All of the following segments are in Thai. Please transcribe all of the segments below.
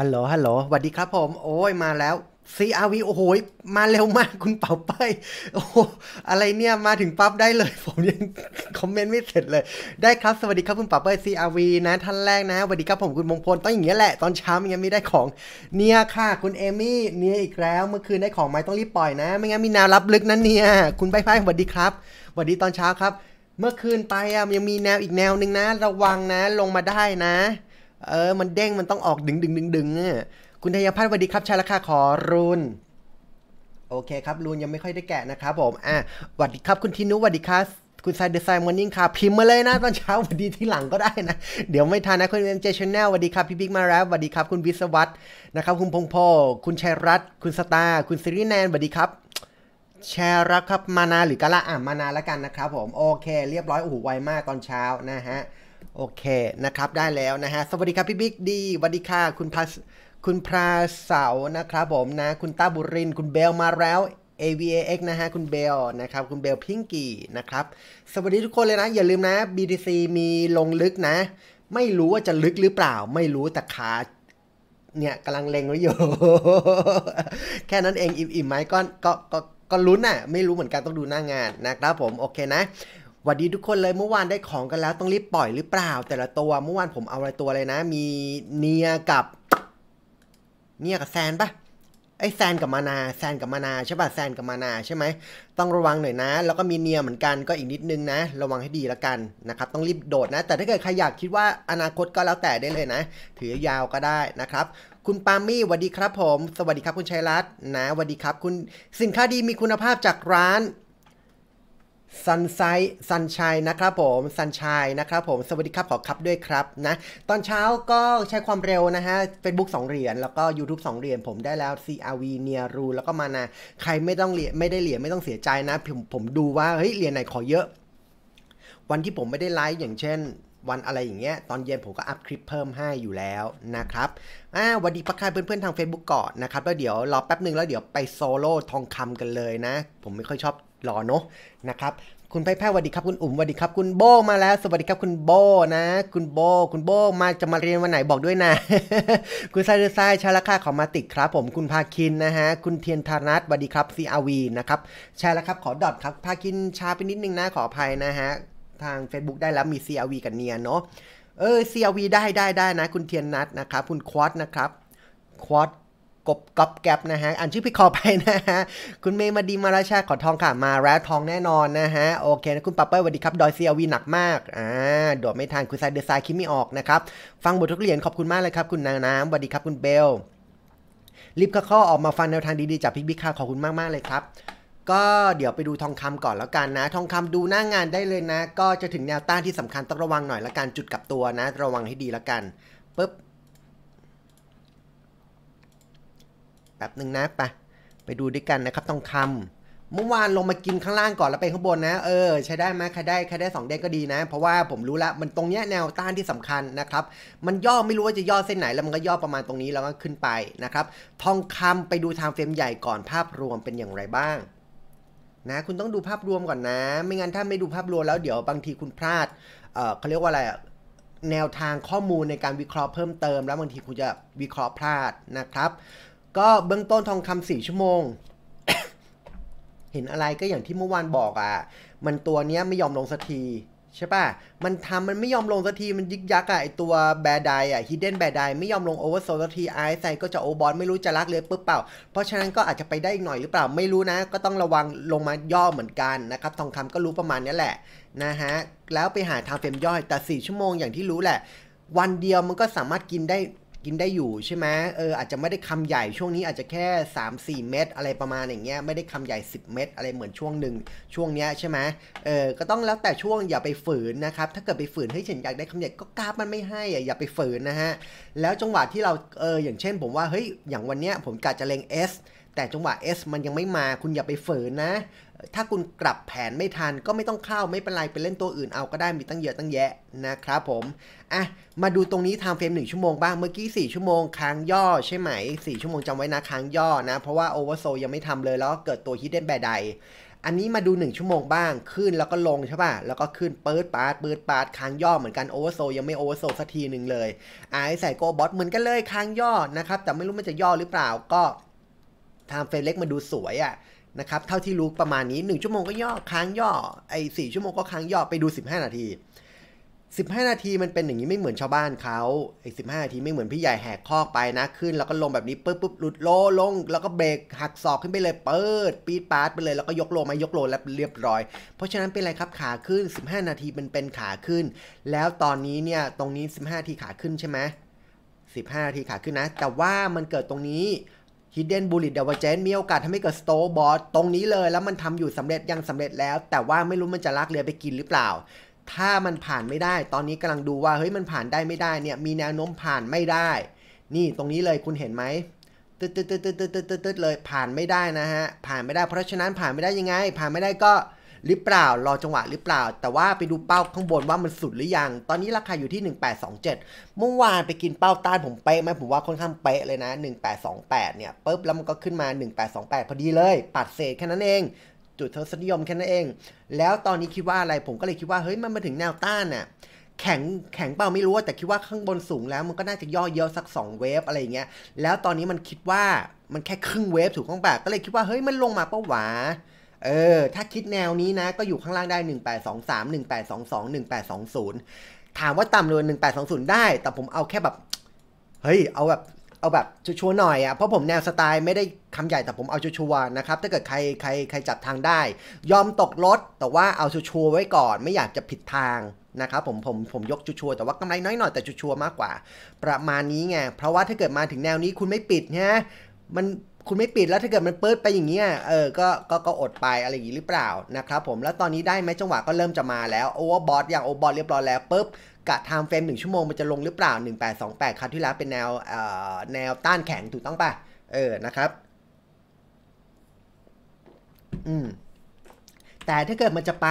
ฮัลโหล ฮัลโหลสวัสดีครับผม โอ้ยมาแล้ว CRV โอ้โหมาเร็วมาก คุณเป่าไปโอ้อะไรเนี่ย มาถึงปั๊บได้เลย ผมยังคอมเมนต์ไม่เสร็จเลย ได้ครับสวัสดีครับคุณเป่าไป CRV นะท่านแรกนะ สวัสดีครับผมคุณมงคล ต้องอย่างเงี้ยแหละตอนเช้ามันยังไม่ได้ของ เนี่ยค่ะคุณเอมี่ เนี่ยอีกแล้ว เมื่อคืนได้ของไหมต้องรีบปล่อยนะ ไม่งั้นมีแนวรับลึกนั้นเนี่ย คุณไปไปสวัสดีครับสวัสดีตอนเช้าครับ เมื่อคืนไปอ่ะยังมีแนวอีกแนวหนึ่งนะ ระวังนะลงมาได้นะเออ มันเด้งมันต้องออกดึงดึงดึงดึงคุณทยพัฒน์สวัสดีครับชาราคาขอรุนโอเคครับ รุนยังไม่ค่อยได้แกะนะครับผม อ่ะ สวัสดีครับคุณทินุ สวัสดีครับ คุณไซเดอร์ไซมอร์นิ่งค่ะ พิมพ์มาเลยนะตอนเช้าวันดีที่หลังก็ได้นะ เดี๋ยวไม่ทันนะคุณเอ็มเจชแนลวันดีครับพี่บิ๊กมาแล้ว วันดีครับ คุณวิศวัตนะครับ คุณพงพ่อคุณชัยรัตน์คุณสตาร์คุณซิริแนนวันดีครับ แชร์รักครับมานาหรือกะละอ่ะมานาแล้วกันนะครับ ผม โอเค เรียบร้อยโอ้โหไวมากตอนเช้านะฮะโอเคนะครับได้แล้วนะฮะสวัสดีครับ พี่บิ๊กดีสวัสดีค่ะ คุณพาคุณพราเสานะครับผมนะ คุณต้าบุรินคุณเบลมาแล้ว AVAX นะฮะคุณเบลนะครับคุณเบลพิงกี้นะครับสวัสดีทุกคนเลยนะ อย่าลืมนะ BTC มีลงลึกนะ ไม่รู้ว่าจะลึกหรือเปล่า ไม่รู้แต่ขาเนี่ยกำลังเลงไว้อยู่แค่นั้นเองอิ่มๆไหมก็ก็ก็ลุ้นน่ะ ไม่รู้เหมือนกันต้องดูหน้างานนะครับผมโอเคนะวัสดีทุกคนเลยเมื่อวานได้ของกันแล้วต้องรีบปล่อยหรือเปล่า แต่ละตัวเมื่อวานผมเอาอะไรตัวเลยนะ มีเนียกับ เนียกับแซนปะไอแซนกับมานาแซนกับมานา ใช่ปะแซนกับมานาใช่ไหมต้องระวังหน่อยนะ แล้วก็มีเนียเหมือนกันก็อีกนิดนึงนะ ระวังให้ดีละกัน นะครับ ต้องรีบโดดนะ แต่ถ้าเกิดใครอยากคิดว่าอนาคตก็แล้วแต่ได้เลยนะ ถือยาวก็ได้นะครับ คุณปามี่สวัสดีครับ ผม สวัสดีครับคุณชัยรัตน์นะสวัสดีครับคุณสินค้าดีมีคุณภาพจากร้านซันไซ ซันชัยนะครับผม ซันชัยนะครับผม สวัสดีครับขอคับด้วยครับนะ ตอนเช้าก็ใช้ความเร็วนะฮะ Facebook 2 เหรียญ แล้วก็ YouTube 2 เหรียญ ผมได้แล้ว CRV เนียรูแล้วก็มานาใครไม่ต้องเหรียญไม่ได้เหรียญ ไม่ต้องเสียใจนะ ผมผมดูว่าเฮ้ยเหรียญไหนขอเยอะ วันที่ผมไม่ได้ไลฟ์อย่างเช่น วันอะไรอย่างเงี้ยตอนเย็นผมก็อัพคลิปเพิ่มให้อยู่แล้วนะครับอ่าวันดีประคายเพื่อนๆทาง Facebook ก่อนนะครับแล้วเดี๋ยวรอแป๊บหนึ่งแล้วเดี๋ยวไปโซโล่ทองคำกันเลยนะ ผมไม่ค่อยชอบรอเนาะนะครับ คุณไพ่แพ้สวัสดีครับคุณอุ๋มสวัสดีครับคุณโบมาแล้ว สวัสดีครับคุณโบนะ คุณโบ คุณโบมาจะมาเรียนวันไหนบอกด้วยนะ คุณไซเดอร์ไซชาลค่าขอมาติดครับผมคุณภาคินนะฮะคุณเทียนธารัตสวัสดีครับซีอาวีนะครับใช่แล้วครับขอดอทครับภาคินชาไปนิดนึงนะขออภัยนะฮะทาง Facebook ได้แล้วมีซีอาวีกันเนียเนาะเออซีอาวีได้ได้ได้นะ คุณเทียนนัทนะครับคุณควอตนะครับควอตกบกอบแกบนะฮะอ่านชื่อพี่คอไปนะฮะ คุณเมย์มาดีมาราชาขอทองค่ะ มาแล้วทองแน่นอนนะฮะ โอเคนะคุณปั๊บเป้สวัสดีครับ ดอยซีอวีหนักมากอ่าโดดไม่ทันคุณไซเดอร์ไซคิดไม่ออก นะครับ ฟังบททุกเหรียญขอบคุณมากเลยครับคุณนางน้ำสวัสดีครับคุณเบลรีบข้อออกมาฟังแนวทางดีๆจากพิกบิ๊กค่ะขอบคุณมากๆเลยครับ ก็เดี๋ยวไปดูทองคำก่อนแล้วกันนะ ทองคำดูหน้างงานได้เลยนะ ก็จะถึงแนวต้านที่สำคัญต้องระวังหน่อยละกันจุดกับตัวนะระวังให้ดีละกันปึ๊บแป๊บหนึ่งนะไปไปดูด้วยกันนะครับทองคำาเมื่อวานลงมากินข้างล่างก่อนแล้วไปข้างบนนะเออใช้ได้ไหมใครได้ใครได้2เด้งก็ดีนะ เพราะว่าผมรู้แล้วมันตรงเนี้ยแนวต้านที่สำคัญนะครับ มันย่อไม่รู้ว่าจะย่อเส้นไหนแล้วมันก็ย่อประมาณตรงนี้แล้วก็ขึ้นไปนะครับทองคำไปดูทางเฟรมใหญ่ก่อนภาพรวมเป็นอย่างไรบ้างนะคุณต้องดูภาพรวมก่อนนะ ไม่งั้นถ้าไม่ดูภาพรวมแล้วเดี๋ยวบางทีคุณพลาดเออเขาเรียกว่าอะไรแนวทางข้อมูลในการวิเคราะห์เพิ่มเติมแล้วบางทีคุณจะวิเคราะห์พลาดนะครับก็เบื้องต้นทองคำสี่ชั่วโมง เห็นอะไรก็อย่างที่เมื่อวานบอกอะ่ะมันตัวเนี้ยไม่ยอมลงสักที ใช่ป่ะ มันทำมันไม่ยอมลงสักทีมันยึกยักอะไอตัวแบดาดอะฮิดเด้นแบดายไม่ยอมลงโอเวอร์โซลสักทีไอซ์ไซก็จะโอบอลไม่รู้จะรักเลยปุ๊บเปล่า เพราะฉะนั้นก็อาจจะไปได้อีกหน่อยหรือเปล่าไม่รู้นะ ก็ต้องระวังลงมาย่อเหมือนกันนะครับทองคำก็รู้ประมาณนี้แหละนะฮะแล้วไปหาทางเฟรมย่อยแต่4ชั่วโมงอย่างที่รู้แหละวันเดียวมันก็สามารถกินได้กินได้อยู่ใช่ไหมเออ อาจจะไม่ได้คำใหญ่ช่วงนี้อาจจะแค่ 3 4 เม็ดอะไรประมาณอย่างเงี้ยไม่ได้คำใหญ่ 10 เม็ดอะไรเหมือนช่วงหนึ่งช่วงเนี้ยใช่ไหมเออ ก็ต้องแล้วแต่ช่วงอย่าไปฝืนนะครับ ถ้าเกิดไปฝืนให้ฉันอยากได้คำใหญ่ก็กราฟมันไม่ให้อย่าไปฝืนนะฮะ แล้วจังหวะที่เรา เออ อย่างเช่นผมว่า เฮ้ย อย่างวันเนี้ยผมกะจะเลง S แต่จังหวะ S มันยังไม่มาคุณอย่าไปฝืนนะ ถ้าคุณกลับแผนไม่ทันก็ไม่ต้องเข้าไม่เป็นไร ไปเล่นตัวอื่นเอาก็ได้มีตั้งเยอะตั้งแยะนะครับผม อ่ะ มาดูตรงนี้ทงเฟรม 1 ชั่วโมงบ้างเมื่อกี้ 4 ชั่วโมง ค้างย่อใช่ไหม 4 ชั่วโมงจำไว้นะค้างย่อนะ เพราะว่าโอเวอร์โซยังไม่ทำเลยแล้วเกิดตัวฮิดเด้นแบดใดอันนี้มาดู1ชั่วโมงบ้างขึ้นแล้วก็ลงใช่ป่ะแล้วก็ขึ้นเปิดปาดเปิดปาดค้างย่อ เหมือนกันโอเวอร์โซยังไม่โอเวอร์โซสักทีหนึ่งเลยไอ้ใส่โกบอสเหมือนกันเลยค้างย่อนะครับแต่ไม่รู้มันจะย่อหรือเปล่าก็ไทม์เฟรมเล็กมันดูสวยอะ่ะนะครับเท่าที่รู้ประมาณนี้ 1 ชั่วโมงก็ย่อค้างย่อไอ้สชั่วโมงก็ค้างย่อไปดู 15นาที15นาทีมันเป็นอย่างนี้ไม่เหมือนชาวบ้านเขาไอ้สินาทีไม่เหมือนพี่ใหญ่แหกคอกไปนะ ขึ้น แล้วก็ลงแบบนี้ปุ๊บปุ๊บหลุดโลลง แล้วก็เบรกหักศอกขึ้นไปเลยเปิด ปีดปาดไปเลยแล้วก็ยกโลมายกโลแล้วเรียบร้อย เพราะฉะนั้นเป็นอะไรครับขาขึ้น15นาทีมันเป็นขาขึ้น แล้วตอนนี้เนี่ยตรงนี้ 15 นาทีขาขึ้นใช่ไหม้านาทีขาขึ้นนะ แต่ว่ามันเกิดตรงนี้ Hidden Bullet d e v e r g e n มีโอกาสทำให้เกิด s t o บอส o s s ตรงนี้เลย แล้วมันทำอยู่สำเร็จ ยังสำเร็จแล้ว แต่ว่าไม่รู้มันจะลากเรือไปกินหรือเปล่า ถ้ามันผ่านไม่ได้ ตอนนี้กำลังดูว่า เฮ้ย มันผ่านได้ไม่ได้ เนี่ย มีแนวโน้มผ่านไม่ได้ นี่ตรงนี้เลยคุณเห็นไหม ตึ๊ดตึ๊ดตึ๊ดตึ๊ดตึ๊ดตดเลย ผ่านไม่ได้นะฮะ ผ่านไม่ได้เพราะฉะนั้นผ่านไม่ได้ยังไง ผ่านไม่ได้ก็หรือเปล่ารอจังหวะหรือเปล่าแต่ว่าไปดูเป้าข้างบนว่ามันสุดหรือยัง ตอนนี้ราคาอยู่ที่ 1827เมื่อวานไปกินเป้าต้านผมเป๊ะไหมผมว่าค่อนข้างเป๊ะเลยนะ 1828เนี่ยปุ๊บแล้วมันก็ขึ้นมา 1828 พอดีเลย ปัดเศษแค่นั้นเอง จุดทศนิยมแค่นั้นเอง แล้วตอนนี้คิดว่าอะไรผมก็เลยคิดว่า เฮ้ยมันมาถึงแนวต้านน่ะแข็งแข็งเป้าไม่รู้ แต่คิดว่าข้างบนสูงแล้วมันก็น่าจะย่อเยอะสัก 2 เวฟอะไรเงี้ยแล้วตอนนี้มันคิดว่ามันแค่ครึ่งเวฟถูกต้องปบก็เลยคิดว่าเฮ้ยมันลงมาเป้าหวาเออ ถ้าคิดแนวนี้นะ ก็อยู่ข้างล่างได้ 1823 1822 1820 ถามว่าต่ำเลย1820 ได้ แต่ผมเอาแค่แบบเฮ้ยเอาแบบเอาแบบชัวร์หน่อยอะ่ะ เพราะผมแนวสไตล์ไม่ได้คำใหญ่ แต่ผมเอาชัวร์นะครับ ถ้าเกิดใครใครใครจับทางได้ ยอมตกรถ แต่ว่าเอาชัวร์ไว้ก่อนไม่อยากจะผิดทางนะครับผมผมผมยกชัวร์แต่ว่ากำไรน้อยหน่อยแต่ชัวร์มากกว่า ประมาณนี้ไง เพราะว่าถ้าเกิดมาถึงแนวนี้คุณไม่ปิดเนี่ยมันคุณไม่ปิดแล้วถ้าเกิดมันเปิดไปอย่างเงี้ยเออก็ก็ก็อดไปอะไรอย่างงี้หรือเปล่านะครับ ผมแล้วตอนนี้ได้ไหมจังหวะก็เริ่มจะมาแล้วโอเวอร์บอทอย่างโอเวอร์บอทเรียบร้อยแล้วปุ๊บกะไทม์เฟรมหนึ่งชั่วโมง มันจะลงหรือเปล่า1828ครับที่แล้วเป็นแนวเอ่อแนวต้านแข็งถูกต้องป่ะ เออนะครับ อืมแต่ถ้าเกิดมันจะไป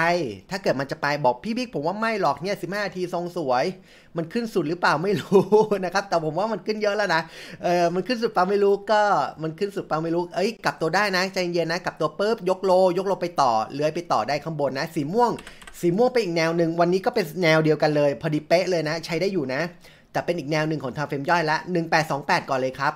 ถ้าเกิดมันจะไปบอกพี่บิ๊กผมว่าไม่หรอกเนี่ยสิบห้าทีทรงสวย มันขึ้นสุดหรือเปล่าไม่รู้นะครับ แต่ผมว่ามันขึ้นเยอะแล้วนะ เออ มันขึ้นสุดเปล่าไม่รู้ก็มันขึ้นสุดเปล่าไม่รู้ เอ้ยกลับตัวได้นะใจเย็นนะกลับตัวปุ๊บยกโลยกโลไปต่อ เลื้อยไปต่อได้ข้างบนนะ สีม่วง สีม่วงไปอีกแนวหนึ่งวันนี้ก็เป็นแนวเดียวกันเลยพอดีเป๊ะเลยนะ ใช้ได้อยู่นะแต่เป็นอีกแนวหนึ่งของทางเฟรมย่อยละ 1828 ก่อนเลยครับ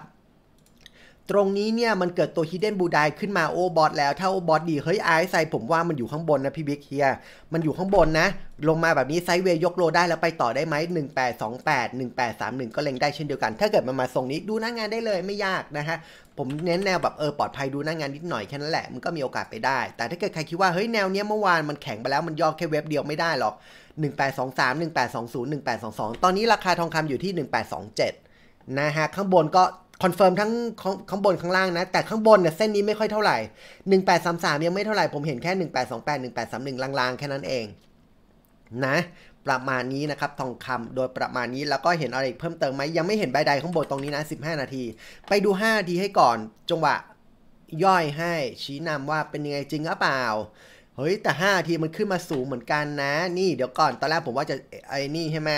ตรงนี้เนี่ยมันเกิดตัวฮิดเด้นบูไดขึ้นมาโอบอสแล้ว ถ้าโอบอสดีเฮ้ยไอซ์ไซผมว่ามันอยู่ข้างบนนะพี่บิ๊กเฮียมันอยู่ข้างบนนะ ลงมาแบบนี้ไซเวย์ยกโลได้แล้วไปต่อได้ไหม 1828 1831 ก็เล็งได้เช่นเดียวกัน ถ้าเกิดมันมาทรงนี้ดูหน้างงานได้เลยไม่ยากนะฮะ ผมเน้นแนวแบบเออปลอดภัยดูหน้างงานนิดหน่อยแค่นั้นแหละมันก็มีโอกาสไปได้ แต่ถ้าเกิดใครคิดว่าเฮ้ยแนวเนี้ยเมื่อวานมันแข็งไปแล้วมันย่อแค่เว็บเดียวไม่ได้หรอก 1823 1820 1822ตอนนี้ราคาทองคำอยู่ที่ 1827นะฮะข้างบนก็คอนเฟิร์มทั้งข้างบนข้างล่างนะ แต่ข้างบนเนี่ยเส้นนี้ไม่ค่อยเท่าไหร่ 1833 ยังไม่เท่าไหร่ผมเห็นแค่ 1828 1831ลางๆ แค่นั้นเอง นะ ประมาณนี้นะครับ ทองคำโดยประมาณนี้แล้วก็เห็นอะไรเพิ่มเติมไหมยังไม่เห็นใบใดข้างบนตรงนี้นะ 15 นาที ไปดู5นาทีให้ก่อนจังหวะย่อยให้ ชี้นำว่าเป็นยังไงจริงหรือเปล่าเฮ้ยแต่5นาทีมันขึ้นมาสูงเหมือนกันนะนี่เดี๋ยวก่อน ตอนแรกผมว่าจะไอ้นี่ใช่ไหม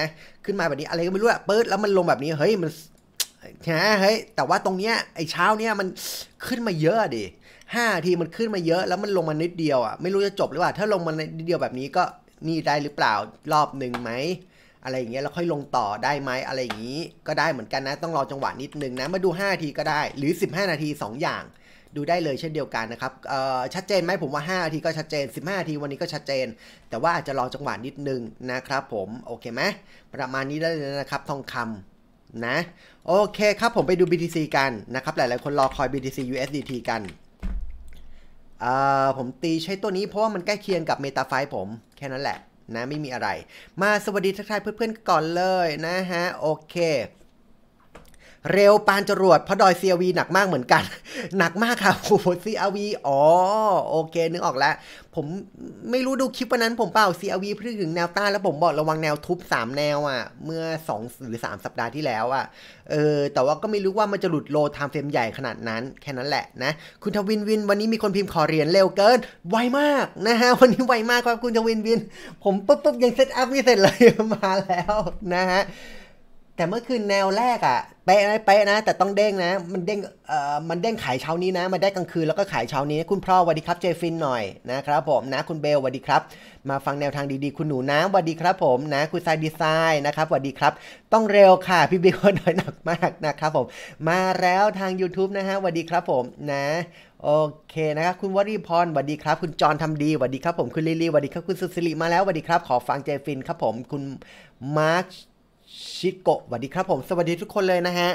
ขึ้นมาแบบนี้อะไรก็ไม่รู้อะเปิดแล้วมันลงแบบนี้เฮ้ยมันใช่ไหมเฮ้ยแต่ว่าตรงเนี้ยไอ้เช้าเนี้ยมันขึ้นมาเยอะดิห้าทีมันขึ้นมาเยอะแล้วมันลงมานิดเดียวอ่ะไม่รู้จะจบหรือเปล่าถ้าลงมานิดเดียวแบบนี้ก็นี่ได้หรือเปล่ารอบหนึ่งไหมอะไรอย่างเงี้ยแล้วค่อยลงต่อได้ไหมอะไรอย่างงี้ก็ได้เหมือนกันนะ ต้องรอจังหวะนิดนึงนะมาดู5ทีก็ได้หรือ15 นาที 2 อย่าง ดูได้เลยเช่นเดียวกันนะครับชัดเจนไหมผมว่า5นาทีก็ชัดเจน15นาทีวันนี้ก็ชัดเจนแต่ว่าอาจจะรอจังหวะนิดนึงนะครับ ผมโอเคไหมประมาณนี้ได้เลยนะครับทองคำนะโอเคครับ ผมไปดู BTC กันนะครับ หลายๆ คนรอคอย BTC USDT กันผมตีใช้ตัวนี้เพราะว่ามันใกล้เคียงกับ m e t a f i ผม แค่นั้นแหละนะไม่มีอะไร มาสวัสดีทักทายเพื่อนๆก่อนเลยนะฮะโอเคเร็ว ปานจรวดเพราะดอยเซียวีหนักมากเหมือนกัน หนักมากค่ะโอ้หซีอาวีอ๋อโอเคนึกออกแล้วผมไม่รู้ดูคลิปวันนั้นผมเปล่าซีอวีพูดถึงแนวต้านแล้วผมบอกระวังแนวทุบ 3 แนวอะ่ะเมื่อ 2 หรือ 3 สัปดาห์ที่แล้วอะ่ะเออแต่ว่าก็ไม่รู้ว่ามันจะหลุดโลไทม์เฟรมใหญ่ขนาดนั้นแค่นั้นแหละนะ คุณทวินวิน วันนี้มีคนพิมพ์ขอเหรียญเร็วเกินไวมากนะฮะวันนี้ไวมากครับคุณทวินวินผมปุ๊บปุ๊บยังเซตอัพไม่เสร็จเลยมาแล้วนะฮะแต่เมื่อคืนแนวแรกอะ่ะเป๊ะนะเป๊ะนะ แต่ต้องเด้งนะมันเด้งเอ่อมันเด้งขายเช้านี้นะมาได้กลางคืนแล้วก็ขายเช้านี้คุณพ่อวัสดีครับเจฟินหน่อยนะครับผมนะคุณเบลวัสดีครับ มาฟังแนวทางดีๆคุณหนูน้ำวัสดีครับผมนะ คุณไซดีไซน์นะครับวัสดีครับ ต้องเร็วค่ะพี่บิ๊กหน่อยหนักมากนะครับผมมาแล้วทาง YouTube นะฮะวัสดีครับผมนะโอเคนะครับคุณวรีพรสวัสดีครับ คุณจอนทำดีสวัสดีครับผมคุณลิลี่สวัสดีครับคุณสุสิริมาแล้วสวัสดีครับขอฟังเจฟินครับผม คุณมาร์คชิโกะสวัสดีครับผม สวัสดีทุกคนเลยนะฮะ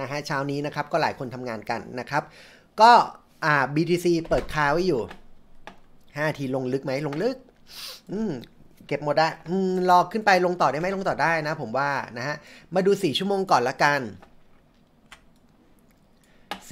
นะฮะเช้านี้นะครับก็หลายคนทำงานกันนะครับ ก็อ่า BTC เปิดคาไว้อยู่ 5ทีลงลึกไหมลงลึกอืมเก็บหมดอะอรอขึ้นไปลงต่อได้ไหมลงต่อได้นะผมว่า นะฮะ มาดู 4 ชั่วโมงก่อนละกัน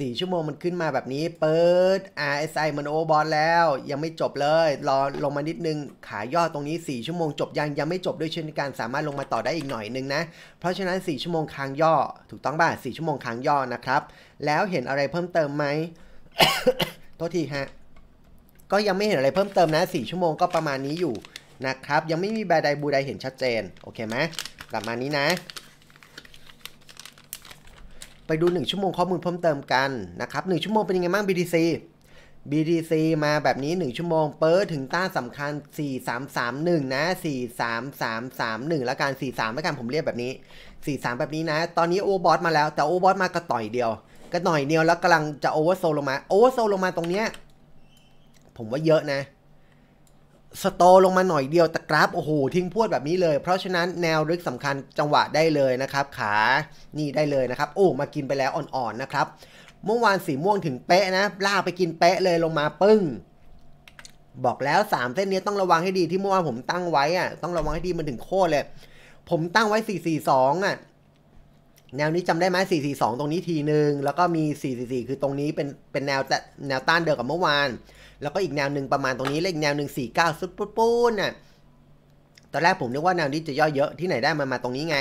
4 ชั่วโมงมันขึ้นมาแบบนี้ เปิด RSI มันโอเวอร์บอลแล้วยังไม่จบเลยรอลงมานิดนึงขาย่อตรงนี้4ชั่วโมงจบยังยังไม่จบด้วยเช่นกันสามารถลงมาต่อได้อีกหน่อยนึงนะเพราะฉะนั้น4ชั่วโมงค้างย่อถูกต้องป่ะ4ชั่วโมงค้างย่อนะครับแล้วเห็นอะไรเพิ่มเติมไหมโทษทีฮะก็ยังไม่เห็นอะไรเพิ่มเติมนะ4ชั่วโมงก็ประมาณนี้อยู่นะครับยังไม่มีแบรใดบูใดเห็นชัดเจนโอเคไหมประมาณนี้นะไปดู1ชั่วโมงข้อมูลเพิ่มเติมกันนะครับ1ชั่วโมงเป็นยังไงบ้าง BTC BTC มาแบบนี้ 1 ชั่วโมงเปิดถึงต้านสำคัญ 4331 นะ 43331แล้วกัน43แล้วกันผมเรียกแบบนี้ 43 แบบนี้นะ ตอนนี้โอบอสมาแล้วแต่โอบอสมากระต่อยเดียวกระต่อยเดียวแล้วกำลังจะโอเวอร์โซลงมาโอเวอร์โซลงมาตรงเนี้ยผมว่าเยอะนะสโตลงมาหน่อยเดียวแต่กราฟโอ้โหทิ้งพวดแบบนี้เลย เพราะฉะนั้นแนวลึกสำคัญจังหวะได้เลยนะครับ ขานี่ได้เลยนะครับ โอ้มากินไปแล้วอ่อนๆนะครับเมื่อวานสีม่วงถึงเป๊ะนะลากไปกินเป๊ะเลยลงมาปึ้ง บอกแล้ว 3 เส้นนี้ต้องระวังให้ดีที่เมื่อวานผมตั้งไว้อะต้องระวังให้ดีมันถึงโคตรเลย ผมตั้งไว้442อ่ะ แนวนี้จำได้ไหม442ตรงนี้ทีหนึ่งแล้วก็มี444คือตรงนี้เป็นเป็นแนวแต่แนวต้านเดียวกับเมื่อวานแล้วก็อีกแนวหนึ่งประมาณตรงนี้ เลขแนวหนึ่งสี่เก้าสุดปุ๊บปูนน่ะ ตอนแรกผมนึกว่าแนวนี้จะย่อเยอะที่ไหนได้มันมาตรงนี้ไง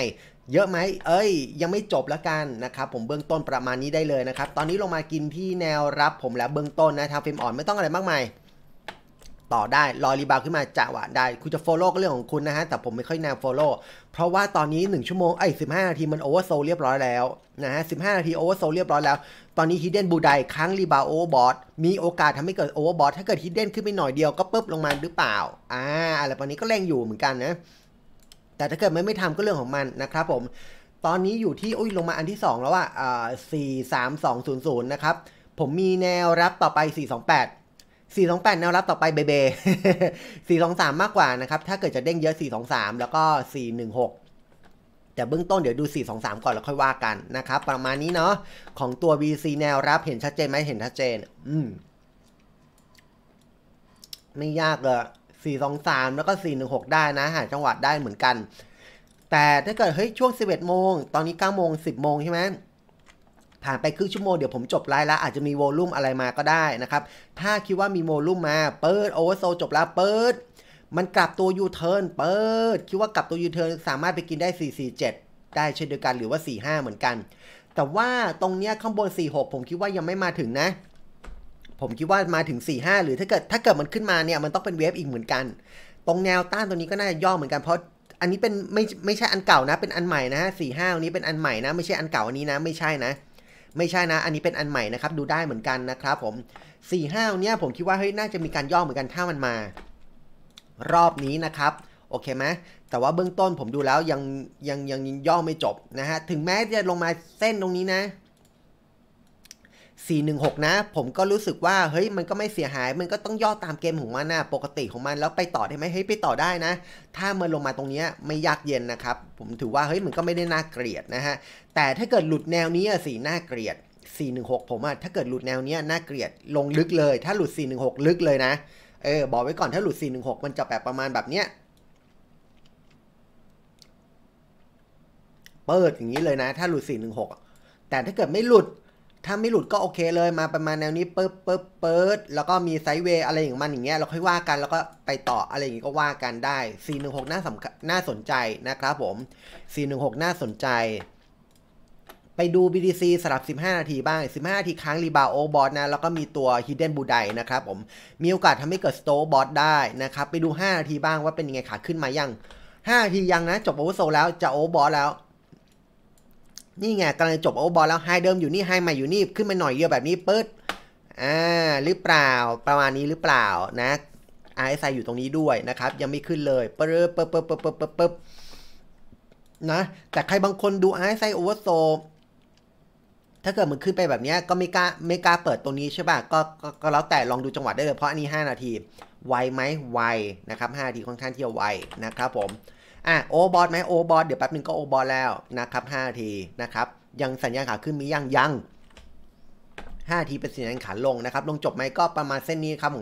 เยอะไหม เอ้ย ยังไม่จบแล้วกันนะครับผมเบื้องต้นประมาณนี้ได้เลยนะครับตอนนี้ลงมากินที่แนวรับ ผมแล้วเบื้องต้นนะทาเฟรมอ่อนไม่ต้องอะไรมากมายต่อได้รอรีบาวขึ้นมาจะาหวานได้คุณจะโฟลโล่ก็เรื่องของคุณนะฮะ แต่ผมไม่ค่อยแนวโฟลโล่เพราะว่าตอนนี้ 1 ชั่วโมงไอ้สินาที มันโอเวอร์โซเรียบร้อยแล้ว นะฮะสินาทีโอเวอร์โซเรียบร้อยแล้ว ตอนนี้ฮิดเด้นบูไดค้างรีบาวโอเวอร์บอทมีโอกาสทำให้เกิดโอเวอร์บอทถ้าเกิดฮิดเด้นขึ้นไปหน่อยเดียวก็ปุ๊บ ลงมาหรือเปล่า อ่าอะไรตอนนี้ก็แรงอยู่เหมือนกันนะแต่ถ้าเกิดไม่ไม่ทำก็เรื่องของมันนะครับผมตอนนี้อยู่ที่อุ้ยลงมาอันที่ 2 แล้วอะอ่าสี่สามสองศูนย์ศูนย์นะครับผมมีแนวรับต่อไป 428 428 แนวรับต่อไปเบเบ423 มากกว่านะครับ ถ้าเกิดจะเด้งเยอะ 423 แล้วก็ 416 แต่เบื้องต้นเดี๋ยวดู 423 ก่อนแล้วค่อยว่ากันนะครับ ประมาณนี้เนาะของตัว VC แนวรับเห็นชัดเจนไหม เห็นชัดเจน อืมไม่ยากเลย423 แล้วก็ 416 ได้นะ หาจังหวัดได้เหมือนกัน แต่ถ้าเกิดเฮ้ยช่วง 11 โมง ตอนนี้ 9 โมง 10โมงใช่ไหมผ่านไปครึ่งชั่วโมงเดี๋ยวผมจบไลฟ์แล้ว อาจจะมีโวลูมอะไรมาก็ได้นะครับ ถ้าคิดว่ามีโวลูมมา เปิดโอเวอร์โซจบแล้วเปิด มันกลับตัวยูเทิร์นเปิด คิดว่ากลับตัวยูเทิร์นสามารถไปกินได้ 447 ได้เช่นเดียวกันหรือว่า 45 เหมือนกัน แต่ว่าตรงเนี้ยข้างบน 46 ผมคิดว่ายังไม่มาถึงนะ ผมคิดว่ามาถึง 45 หรือถ้าเกิดถ้าเกิดมันขึ้นมาเนี่ยมันต้องเป็นเวฟอีกเหมือนกัน ตรงแนวต้านตรงนี้ก็น่าจะย่อเหมือนกันเพราะอันนี้เป็นไม่ไม่ใช่อันเก่านะ เป็นอันใหม่นะ45อันนี้เป็นอันใหม่นะ ไม่ใช่อันเก่าอันนี้นะ ไม่ใช่นะไม่ใช่นะ อันนี้เป็นอันใหม่นะครับ ดูได้เหมือนกันนะครับผม4ี่ห้าเนี้ยผมคิดว่า เฮ้ย น่าจะมีการย่อเหมือนกันถ้ามันมา รอบนี้นะครับ โอเคไหม แต่ว่าเบื้องต้นผมดูแล้วยังยังยังย่อไม่จบนะฮะ ถึงแม้จะลงมาเส้นตรงนี้นะ416 นะ ผมก็รู้สึกว่า เฮ้ย มันก็ไม่เสียหาย มันก็ต้องย่อตามเกมของมันนะปกติของมัน แล้วไปต่อได้ไหมเฮ้ย ไปต่อได้นะ ถ้ามันลงมาตรงนี้ไม่ยากเย็นนะครับ ผมถือว่า เฮ้ย มันก็ไม่ได้น่าเกลียดนะฮะ แต่ถ้าเกิดหลุดแนวนี้สีน่าเกลียด 416 ผมอะถ้าเกิดหลุดแนวนี้น่าเกลียด ลงลึกเลย ถ้าหลุด 416 ลึกเลยนะ เออบอกไว้ก่อน ถ้าหลุด 416 มันจะแบบประมาณแบบเนี้ย เปิดอย่างนี้เลยนะ ถ้าหลุด 416 แต่ถ้าเกิดไม่หลุดถ้าไม่หลุดก็โอเคเลยมาประมาณแนวนี้เปิ๊บเปิ๊บเปิ๊บแล้วก็มีไซด์เวย์อะไรอย่างมันอย่างเงี้ยเราค่อยว่ากันแล้วก็ไปต่ออะไรอย่างงี้ก็ว่ากันได้ 4 1 6 น่าสำน่าสนใจนะครับผม 4 1 6 น่าสนใจ ไปดู b t c สลับ 15 นาทีบ้าง 15 นาทีค้างรีบาวโอบอสนะ แล้วก็มีตัว Hidden b u d a ดนะครับผม มีโอกาสทำให้เกิด s t o b o s ได้นะครับไปดู 5 นาทีบ้างว่าเป็นยังไงขาขึ้นมายัง 5 นาทียังนะจบโอเวอร์โซแล้วจะโอบอสแล้วนี่ไงกำลังจบโอเวอร์บอลแล้วไฮเดิมอยู่นี่ไฮใหม่อยู่นี่ ขึ้นมาหน่อยเดียวแบบนี้ปึ๊ดอ่าหรือเปล่า ประมาณนี้หรือเปล่านะ RSI อยู่ตรงนี้ด้วยนะครับ ยังไม่ขึ้นเลยปึ๊บปึ๊บปึ๊บปึ๊บปึ๊บปป๊บปึ๊บนะ แต่ใครบางคนดู RSI อเวอร์โซถ้าเกิดมันขึ้นไปแบบนี้ก็ไม่กล้าไม่กล้าเปิดตรงนี้ใช่ป่ะ ก็ก็แล้วแต่ลองดูจังหวะได้เลยเพราะอันนี้ 5 นาทีไวไหมไวนะครับ5นาทีค่อนข้างที่จะไวนะครับ ผมอ่ะโอบอสไหมโอบอสเดี๋ยวแป๊บนึงก็โอบอสแล้วนะครับ5ทีนะครับยังสัญญาณขาขึ้นมียังยัง5ทีเป็นสัญญาณขา ลงนะครับลงจบไหมก็ประมาณเส้นนี้ครับ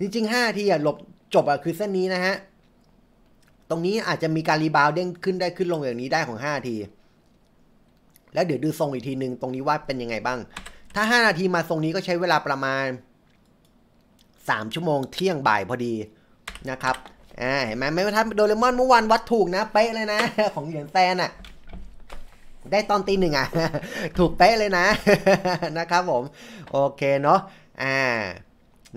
จริงๆ5ทีอ่ะหลบจบอ่ะคือเส้นนี้นะฮะตรงนี้อาจจะมีการรีบาวเด้งขึ้นได้ขึ้นลงอย่างนี้ได้ของ5ทีแล้วเดี๋ยวดูทรงอีกทีหนึ่งตรงนี้ว่าเป็นยังไงบ้าง ถ้า5นาทีมาทรงนี้ก็ใช้เวลาประมาณ3ชั่วโมงเที่ยงบ่ายพอดีนะครับอ่าเห็นไหมไม่มาทันโดเรมอนเมื่อวานวัดถูกนะเป๊ะเลยนะ ของเหรียญแซนอ่ะได้ตอนตีหนึ่งอ่ะ ถูกเป๊ะเลยนะนะครับผม โอเคเนาะอ่า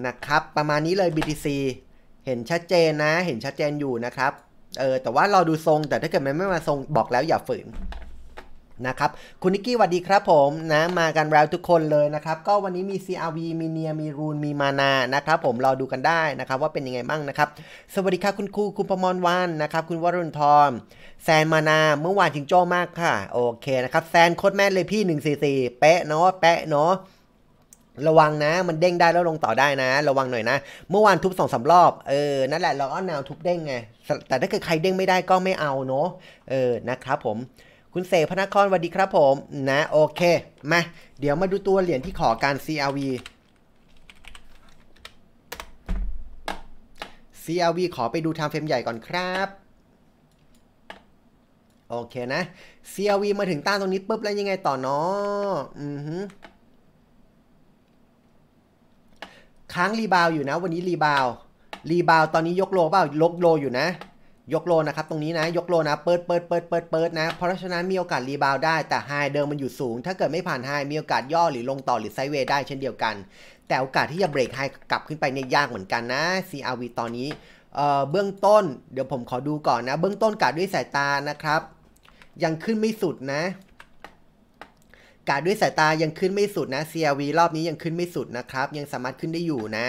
นะครับประมาณนี้เลย BTC เห็นชัดเจนนะ เห็นชัดเจนอยู่นะครับเออแต่ว่ารอดูทรงแต่ถ้าเกิดมันไม่มาทรง บอกแล้วอย่าฝืนนะครับคุณนิกกี้สวัสดีครับผมนะมากันแล้วทุกคนเลยนะครับ ก็วันนี้มี CRV มีเนียมีรูนมีมานานะครับผมรอดูกันได้นะครับ ว่าเป็นยังไงบ้างนะครับ สวัสดีครับ คุณครูคุณประมรวันนะครับ คุณวรุณทอม แซนมานาเมื่อวานถึงโจ้มากค่ะ โอเคนะครับ แซนโคตรแม่เลยพี่ 144 เป๊ะเนาะแป๊ะเนาะระวังนะ มันเด้งได้แล้วลงต่อได้นะ ระวังหน่อยนะ เมื่อวานทุบสองสารอบเออนั่นแหละเราก็แนวทุบเด้งไงแต่ถ้าเกิดใครเด้งไม่ได้ก็ไม่เอาเนาะเออนะครับผมคุณเสกพนักครสวัสดีครับผม นะโอเค มา เดี๋ยวมาดูตัวเหรียญที่ขอการ CRV CRV ขอไปดูทางเฟรมใหญ่ก่อนครับ โอเคนะ CRV มาถึงต้านตรงนี้ปุ๊บ แล้วยังไงต่อเนาะอือฮึค้างรีบาวอยู่นะ วันนี้รีบาวรีบาวตอนนี้ยกโลเปล่ายกโลอยู่นะยกโลนะครับตรงนี้นะ ยกโลนะ เปิดเปิดเปิดเปิดเปิดนะ เพราะฉะนั้นมีโอกาสรีบาวได้แต่ไฮเดิมมันอยู่สูง ถ้าเกิดไม่ผ่านไฮมีโอกาสย่อหรือลงต่อหรือไซเวย์ได้เช่นเดียวกัน แต่โอกาสที่จะเบรกไฮกลับขึ้นไปเนี่ยยากเหมือนกันนะ CRV ตอนนี้เอ่อเบื้องต้นเดี๋ยวผมขอดูก่อนนะ เบื้องต้นกาดด้วยสายตานะครับ ยังขึ้นไม่สุดนะกาดด้วยสายตายังขึ้นไม่สุดนะ CRV รอบนี้ยังขึ้นไม่สุดนะครับ ยังสามารถขึ้นได้อยู่นะ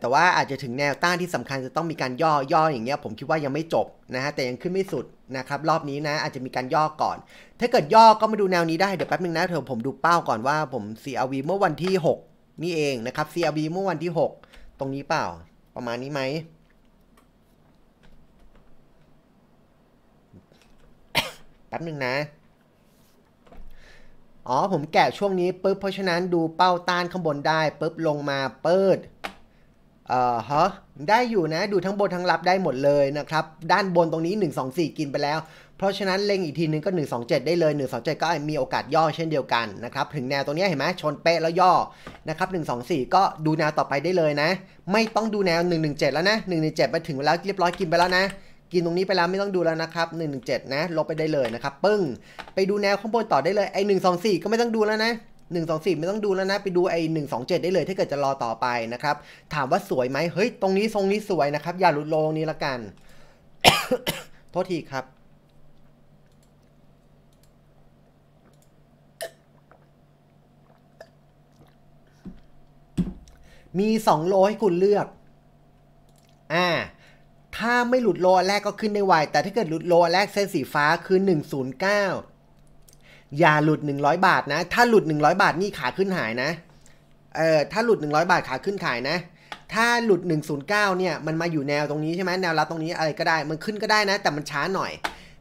แต่ว่าอาจจะถึงแนวต้านที่สำคัญจะต้องมีการย่อ ย่ออย่างเงี้ยผมคิดว่ายังไม่จบนะฮะ แต่ยังขึ้นไม่สุดนะครับ รอบนี้นะอาจจะมีการย่อก่อน ถ้าเกิดย่อก็มาดูแนวนี้ได้เดี๋ยวแป๊บนึงนะเถอผมดูเป้าก่อนว่าผม CRV เมื่อวันที่ 6 นี่เองนะครับ CRV เมื่อวันที่ 6 ตรงนี้เปล่า ประมาณนี้ไหมแป๊บนึงนะอ๋อผมแกะช่วงนี้ปุ๊บเพราะฉะนั้นดูเป้าต้านข้างบนได้ปุ๊บลงมาเปิดเอ่ฮะได้อยู่นะดูทั้งบนทั้งรับได้หมดเลยนะครับด้านบนตรงนี้ 1 2 4 กินไปแล้ว เพราะฉะนั้นเล็งอีกทีนึงก็ 1 2 7ได้เลย1 2 7ก็มีโอกาสย่อเช่นเดียวกันนะครับถึงแนวตรงนี้เห็นไหมชนเป๊ะแล้วย่อนะครับ1 2 4 ก็ดูแนวต่อไปได้เลยนะไม่ต้องดูแนว1 1 7แล้วนะ1 1 7 ไปถึงแล้วเรียบร้อยกินไปแล้วนะกินตรงนี้ไปแล้วไม่ต้องดูแล้วนะครับ117นะลบไปได้เลยนะครับปึ้งไปดูแนวข้างบนต่อได้เลยไอ้124 ก็ไม่ต้องดูแล้วนะ1 2 4ไม่ต้องดูแล้วนะไปดูไอ้1 2 7 ได้เลยถ้าเกิดจะรอต่อไปนะครับ ถามว่าสวยไหมเฮ้ยตรงนี้ทรงนี้สวยนะครับ อย่าหลุดโลงนี้ละกัน โทษทีครับ มี 2 โลให้คุณเลือกอ่าถ้าไม่หลุดโลแรกก็ขึ้นได้ไวแต่ถ้าเกิดหลุดโลแรกเส้นสีฟ้าคือ 109อย่าหลุด 100 บาทนะ ถ้าหลุด 100 บาทนี่ขาขึ้นหายนะ เออถ้าหลุด 100 บาทขาขึ้นขายนะ ถ้าหลุด 109เนี่ยมันมาอยู่แนวตรงนี้ใช่ไหม แนวรับตรงนี้อะไรก็ได้ มันขึ้นก็ได้นะ แต่มันช้าหน่อย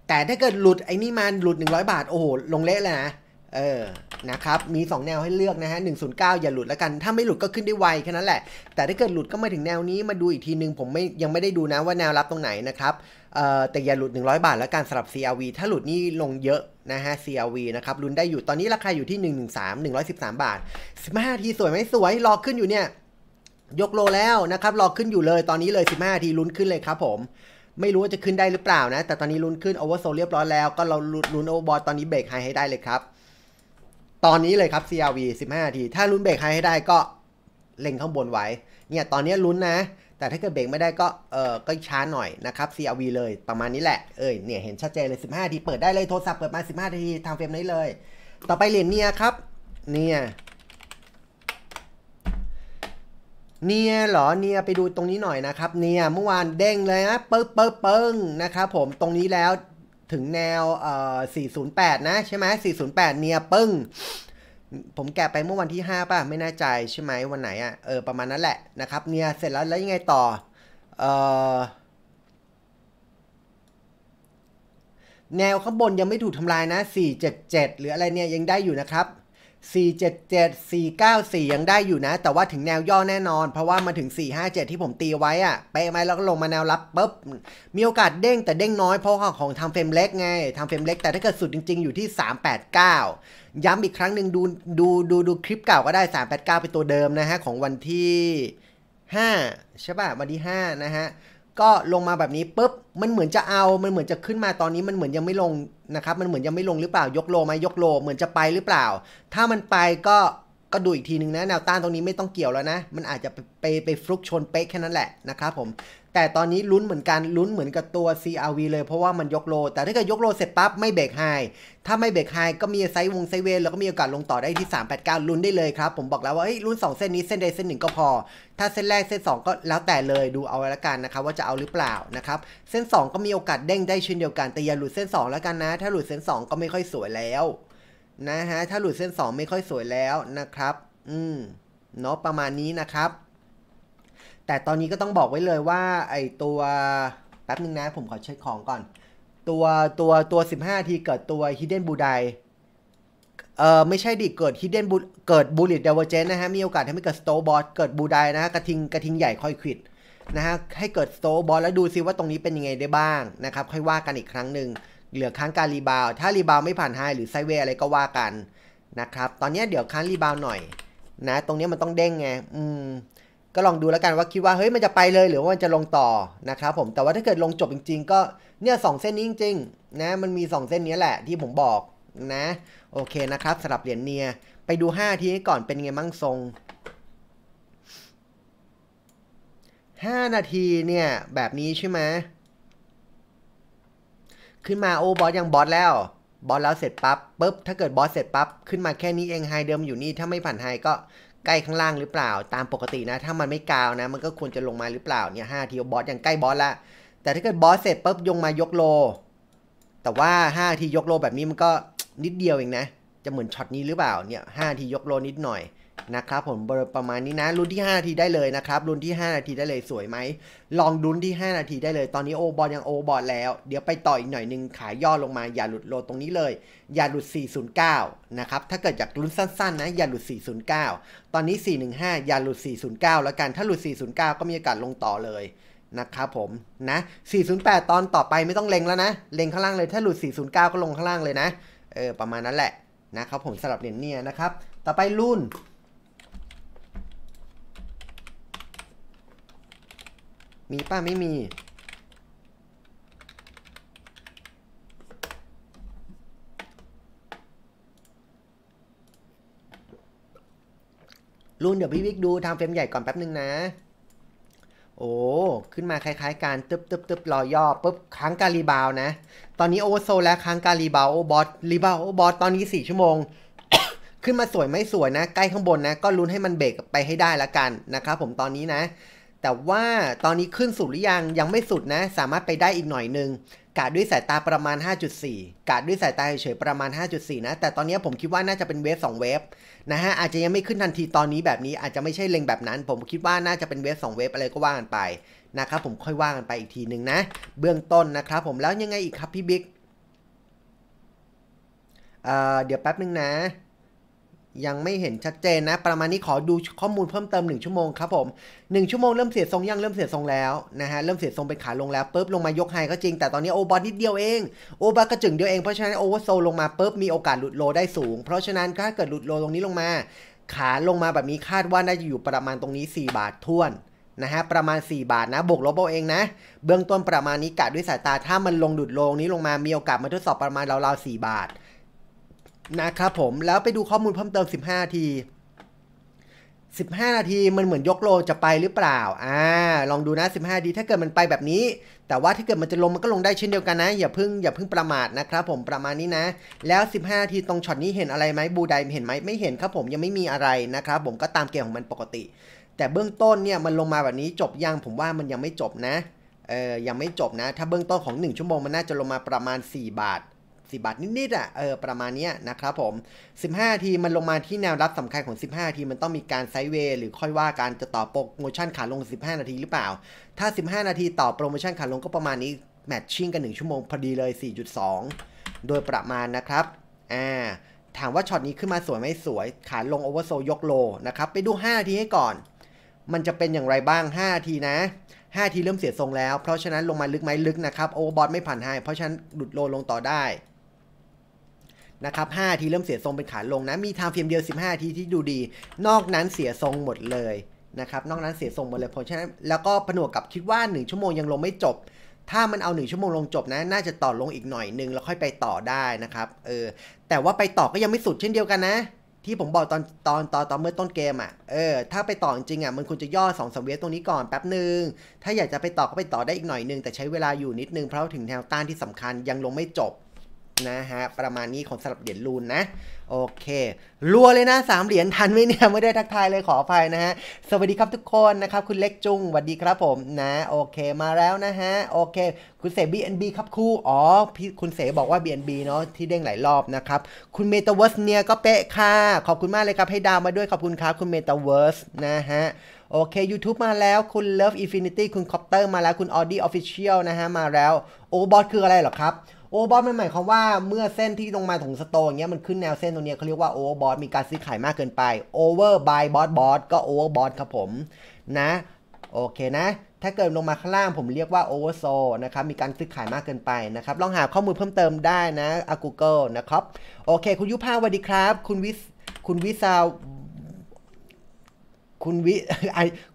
แต่ถ้าเกิดหลุดไอ้นี่มาหลุด 100 บาทโอ้โห ลงเละเลยนะ เออ นะครับ มี 2 แนวให้เลือกนะฮะ109 อย่าหลุดแล้วกัน ถ้าไม่หลุดก็ขึ้นได้ไวแค่นั้นแหละ แต่ถ้าเกิดหลุดก็มาถึงแนวนี้มาดูอีกทีนึงผมไม่ยังไม่ได้ดูนะว่าแนวรับตรงไหนนะครับแต่อย่าหลุด 100 บาทแล้วการสำหรับ CRV ถ้าหลุดนี่ลงเยอะนะฮะ CRV นะครับลุ้นได้อยู่ ตอนนี้ราคาอยู่ที่113 113 บาท 15ทีสวยไหมสวย รอขึ้นอยู่เนี่ยยกโลแล้วนะครับรอขึ้นอยู่เลยตอนนี้เลย 15ทีลุ้นขึ้นเลยครับผม ไม่รู้ว่าจะขึ้นได้หรือเปล่านะ แต่ตอนนี้ลุ้นขึ้นโอเวอร์โซเรียบร้อยแล้วก็เราลุ้นโอเวอร์บอลตอนนี้เบรกไฮให้ได้เลยครับ ตอนนี้เลยครับ CRV 15นาทีถ้าลุ้นเบรกไฮให้ได้ก็เล็งข้างบนไว้เนี่ย ตอนนี้ลุ้นนะ แต่ถ้าเกิดเบรกไม่ได้ก็ เออก็ช้าหน่อยนะครับ CRV เลยประมาณนี้แหละ เอ้ย เนี่ย เห็นชัดเจนเลย 15ทีเปิดได้เลย โทรศัพท์เปิดมา15าทีทางเฟรมนี้เลย ต่อไปเหรียญเนี่ยครับ เนี่ยเนี่ยหรอ เนี่ยไปดูตรงนี้หน่อยนะครับ เนี่ยเมื่อวานเด้งเลยนะเปิ๊บเปิ๊บเปิ๊งนะครับผม ตรงนี้แล้วถึงแนว เอ่อ408นะ ใช่ไหม408เนี่ยปิ้งผมแกะไปเมื่อวันที่ 5 ป่ะ ไม่แน่ใจใช่ไหมวันไหนอะ่ะ เออ ประมาณนั้นแหละนะครับ เนี่ย เสร็จแล้วแล้วยังไงต่อ เออแนวข้างบนยังไม่ถูกทำลายนะ 477 หรืออะไรเนี่ยยังได้อยู่นะครับ477 494 ยังได้อยู่นะ แต่ว่าถึงแนวย่อแน่นอน เพราะว่ามาถึง 457 ที่ผมตีไว้อะเป๊ะไหมแล้วก็ลงมาแนวรับปุ๊บ มีโอกาสเด้งแต่เด้งน้อย เพราะของทำเฟรมเล็กไงทำเฟรมเล็กแต่ถ้าเกิดสุดจริงๆอยู่ที่ 389 ย้ำอีกครั้งหนึ่งดูดูดูดูคลิปเก่าก็ได้ 389 เป็นตัวเดิมนะฮะ ของวันที่ 5 ใช่ป่ะ วันที่ 5 นะฮะก็ลงมาแบบนี้ปุ๊บมันเหมือนจะเอามันเหมือนจะขึ้นมาตอนนี้มันเหมือนยังไม่ลงนะครับ มันเหมือนยังไม่ลงหรือเปล่ายกโลไหมยกโลเหมือนจะไปหรือเปล่า ถ้ามันไปก็ก็ดูอีกทีนึงนะแนวต้านตรงนี้ไม่ต้องเกี่ยวแล้วนะ มันอาจจะไปไปฟลุกชนเป๊ะแค่นั้นแหละนะครับ ผมแต่ตอนนี้ลุ้นเหมือนกันลุ้นเหมือนกับตัว CRV เลยเพราะว่ามันยกโลแต่ถ้าเกิดยกโลเสร็จปั๊บไม่เบรกไฮถ้าไม่เบรกไฮก็มีไซด์วงไซด์เวนแล้วก็มีโอกาสลงต่อได้ที่ 389 ลุ้นได้เลยครับ ผมบอกแล้วว่าเฮ้ยลุ้น2 เส้นนี้ เส้นใดเส้นหนึ่งก็พอ ถ้าเส้นแรกเส้น 2 ก็แล้วแต่เลยดูเอาละกันนะครับ ว่าจะเอาหรือเปล่านะครับ เส้น 2 ก็มีโอกาสเด้งได้เช่นเดียวกัน แต่อย่าหลุดเส้น2แล้วกันนะ ถ้าหลุดเส้น 2 ก็ไม่ค่อยสวยแล้ว นะฮะถ้าหลุดเส้น 2 ไม่ค่อยสวยแล้วนะครับ อืมเนาะประมาณนี้นะครับแต่ตอนนี้ก็ต้องบอกไว้เลยว่าไอตัวแป๊บนึงนะผมขอเช็คของก่อน ตัวตัวตัว 15 ทีเกิดตัว Hidden b u d a ดเออไม่ใช่ดิเกิด Hidden b u เกิด Bullet Divergence นะฮะ มีโอกาสทำให้เกิด s t o n b o t เกิด b u d a i นะกระทิงกระทิงใหญ่ค่อยขิดนะฮะ ให้เกิด s t o n b o t แล้วดูซิว่าตรงนี้เป็นยังไงได้บ้างนะครับ ค่อยว่ากันอีกครั้งหนึ่งเหลือค้างการรีบาว ถ้ารีบาวไม่ผ่านไฮหรือไซเวอะไรก็ว่ากันนะครับ ตอนนี้เดี๋ยวค้างรีบาวหน่อย นะ ตรงนี้มันต้องเด้งไงอืมก็ลองดูแล้วกันว่าคิดว่า เฮ้ยมันจะไปเลยหรือว่ามันจะลงต่อนะครับ ผมแต่ว่าถ้าเกิดลงจบจริง ๆ ก็เนี่ยสเส้นนี้จริงๆ นะมันมี 2 เส้นนี้แหละที่ผมบอกนะโอเคนะครับสลับเหรียญเนียไปดู 5 ทีก่อนเป็นไงมั่งทรง 5 นาทีเนี่ยแบบนี้ใช่ไหมขึ้นมาโอ้บอสยังบอสแล้วบอสแล้วเสร็จปับ๊บปุ๊บ ถ้าเกิดบอสเสร็จปับ๊บขึ้นมาแค่นี้เองไฮเดิมอยู่นี่ถ้าไม่ผ่านไฮก็ใกล้ข้างล่างหรือเปล่า ตามปกตินะ ถ้ามันไม่กาวนะ มันก็ควรจะลงมาหรือเปล่า เนี่ยห้าที บอสยังใกล้บอสละ แต่ถ้าเกิดบอสเสร็จปุ๊บ ยงมายกโล แต่ว่าห้าทียกโลแบบนี้มันก็นิดเดียวเองนะ จะเหมือนช็อตนี้หรือเปล่า เนี่ยห้าทียกโลนิดหน่อยนะครับผมประมาณนี้นะรุ่นที่5นาทีได้เลยนะครับ รุ่นที่ 5 นาทีได้เลยสวยไหมลองรุ่นที่ 5 นาทีได้เลย ตอนนี้โอบอลยังโอบอลแล้วเดี๋ยวไปต่ออีกหน่อยหนึ่งขายย่อลงมาอย่าหลุดโลตรงนี้เลย อย่าหลุด 409 นะครับ ถ้าเกิดจากรุ่นสั้นๆนะ อย่าหลุด409ตอนนี้415อย่าหลุด409แล้วกันถ้าหลุด409 ก็มีโอกาสลงต่อเลยนะครับผมนะ408ตอนต่อไปไม่ต้องเล็งแล้วนะเล็งข้างล่างเลยถ้าหลุด409ก็ลงข้างล่างเลยนะเออประมาณนั้นแหละนะครับผมสำหรับเหรียญเนี่ยนะครับต่อไปรุ่นมีป้า ไม่มีลุนเดี๋ยวพี่วิกดูทางเฟรมใหญ่ก่อนแป๊บหนึ่งนะ โอ้ ขึ้นมาคล้ายๆการตึ๊บตึ๊บตึ๊บรอย่อปุ๊บค้างการีบาวนะ ตอนนี้โอโซ แล้วค้างการีบาวบอสรีบาวบอสตอนนี้สี่ชั่วโมง ขึ้นมาสวยไม่สวยนะ ใกล้ข้างบนนะ ก็ลุ้นให้มันเบรกไปให้ได้ละกันนะครับผมตอนนี้นะแต่ว่าตอนนี้ขึ้นสุดหรือยังยังไม่สุดนะ สามารถไปได้อีกหน่อยนึง กาดด้วยสายตาประมาณ 5.4 กาดด้วยสายตาเฉยๆประมาณ 5.4 นะ แต่ตอนนี้ผมคิดว่าน่าจะเป็นเวฟ2เวฟนะฮะอาจจะยังไม่ขึ้นทันทีตอนนี้แบบนี้ อาจจะไม่ใช่เล็งแบบนั้น ผมคิดว่าน่าจะเป็นเวฟ2เวฟอะไรก็ว่ากันไปนะครับผมค่อยว่ากันไปอีกทีหนึ่งนะ เบื้องต้นนะครับผมแล้วยังไงอีกครับพี่บิ๊กเเดี๋ยวแป๊บนึงนะยังไม่เห็นชัดเจนนะ ประมาณนี้ขอดูข้อมูลเพิ่มเติม 1 ชั่วโมงครับผม 1 ชั่วโมงเริ่มเสียทรงยัง เริ่มเสียทรงแล้ว นะฮะ เริ่มเสียทรงเป็นขาลงแล้วปุ๊บลงมายกไฮ ก็จริง แต่ตอนนี้โอบอลนิดเดียวเองโอบอลกระจึงเดียวเอง เพราะฉะนั้นโอเวอร์โซลงมาปุ๊บมีโอกาสหลุดโลได้สูง เพราะฉะนั้นถ้าเกิดหลุดโลตรงนี้ลงมา ขาลงมาแบบนี้คาดว่าน่าจะอยู่ประมาณตรงนี้ 4 บาทท่วนนะฮะประมาณ 4 บาทนะบวกลบเอาเองนะเบื้องต้นประมาณนี้กะด้วยสายตาถ้ามันลงดุดลงนี้ลงมามีโอกาสมาทดสอบประมาณราวๆ4บาทนะครับผม แล้วไปดูข้อมูลเพิ่มเติม15นาที15 นาทีมันเหมือนยกโลจะไปหรือเปล่า อ่าลองดูนะ 15ดาีถ้าเกิดมันไปแบบนี้ แต่ว่าถ้าเกิดมันจะลงมันก็ลงได้เช่นเดียวกันนะ อย่าพึ่งอย่าพึ่งประมาทนะครับผมประมาณนี้นะ แล้ว 15 นาทีตรงช็อตนี้เห็นอะไรไหมบูไดเห็นไหมไม่เห็นครับผมยังไม่มีอะไรนะครับผมก็ตามเกมของมันปกติ แต่เบื้องต้นเนี่ยมันลงมาแบบนี้จบยังผมว่ามันยังไม่จบนะเออยังไม่จบนะ ถ้าเบื้องต้นของ 1 ชั่วโมงมันน่าจะลงมาประมาณ 4 บาทสิบาทนิดๆอ่ะเออประมาณนี้นะครับผม 15ทีมันลงมาที่แนวรับสำคัญของ 15ทีมันต้องมีการไซเวย์ หรือค่อยว่าการจะต่อโปรโมชั่นขาลง 15 นาทีหรือเปล่า ถ้า 15 นาทีต่อโปรโมชั่นขาลงก็ประมาณนี้ แมทชิ่งกัน 1 ชั่วโมงพอดีเลย 4.2 โดยประมาณนะครับ อ่า ถามว่าช็อตนี้ขึ้นมาสวยไม่สวยขาลงโอเวอร์โซยกโลนะครับไปดู5นาทีให้ก่อน มันจะเป็นอย่างไรบ้าง5นาทีนะ5ทีเริ่มเสียทรงแล้วเพราะฉะนั้นลงมาลึกไหมลึกนะครับโอเวอร์บอทไม่ผ่านไฮเพราะฉะนั้นหลุดโลลงต่อได้นะครับ5ทีเริ่มเสียทรงเป็นขาลงนะ มีทางเพียมเดียว 15ทีที่ดูดี นอกนั้นเสียทรงหมดเลยนะครับ นอกนั้นเสียทรงหมดเลย เพราะฉะนั้นแล้วก็ผนวกกับคิดว่า 1 ชั่วโมงยังลงไม่จบ ถ้ามันเอา 1 ชั่วโมงลงจบนะ น่าจะต่อลงอีกหน่อยนึงแล้วค่อยไปต่อได้นะครับ เออ แต่ว่าไปต่อก็ยังไม่สุดเช่นเดียวกันนะ ที่ผมบอกตอนตอนตอนตอนเมื่อต้นเกมอ่ะ เออ ถ้าไปต่อจริงอ่ะมันควรจะย่อสองสเวยตรงนี้ก่อนแป๊บหนึ่งถ้าอยากจะไปต่อก็ไปต่อได้อีกหน่อยนึงแต่ใช้เวลาอยู่นิดนึงเพราะถึงแนวต้านที่สำคัญยังลงไม่จบนะฮะประมาณนี้ของสลับเหรียญลูนนะโอเครัวเลยนะสามเหรียญทันไหมเนี่ยไม่ได้ทักทายเลยขออภัยนะฮะสวัสดีครับทุกคนนะครับคุณเล็กจุงสวัสดีครับผมนะโอเคมาแล้วนะฮะโอเค คุณเสบีอนบีครับคู่อ๋อคุณเสบอกว่า BNB เนาะที่เด้งหลายรอบนะครับคุณเมตาเวิร์สเนี่ย ก็เป๊ะค่ะขอบคุณมากเลยครับให้ดาวมาด้วยขอบคุณครับคุณเมตาเวิร์สนะฮะโอเค YouTube มาแล้วคุณ Love Infinity คุณ Copter มาแล้วคุณ Audi Official นะฮะมาแล้วโอบอทคืออะไรหรอครับโอเวอร์บอสมันหมายความว่าเมื่อเส้นที่ลงมาถึงสโตอย่างเงี้ย มันขึ้นแนวเส้นตรงเนี้ยเขาเรียกว่าโอเวอร์บอสมีการซื้อขายมากเกินไปโอเวอร์บายบอสบอสก็โอเวอร์บอสครับผม นะ โอเคนะ ถ้าเกิดลงมาข้างล่างผมเรียกว่าโอเวอร์โซนะครับ มีการซื้อขายมากเกินไปนะครับ ลองหาข้อมูลเพิ่มเติมได้นะอากูเกิลนะครับ โอเค คุณยุพาสวัสดีครับคุณวิคุณวิสาคุณวิ